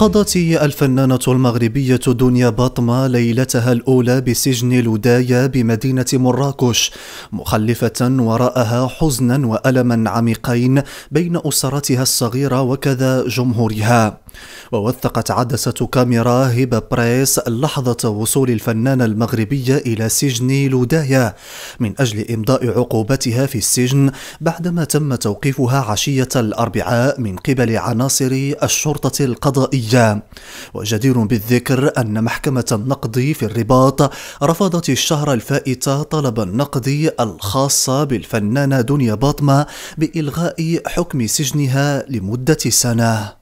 قضت الفنانة المغربية دنيا باطمة ليلتها الأولى بسجن لودايا بمدينة مراكش مخلفة وراءها حزنا وألما عميقين بين أسرتها الصغيرة وكذا جمهورها ووثقت عدسة كاميرا هبة بريس لحظة وصول الفنانة المغربية إلى سجن لودايا من أجل إمضاء عقوبتها في السجن بعدما تم توقيفها عشية الأربعاء من قبل عناصر الشرطة القضائية أيام وجدير بالذكر أن محكمة النقد في الرباط رفضت الشهر الفائت طلب النقد الخاص بالفنانة دنيا باطمة بإلغاء حكم سجنها لمدة سنة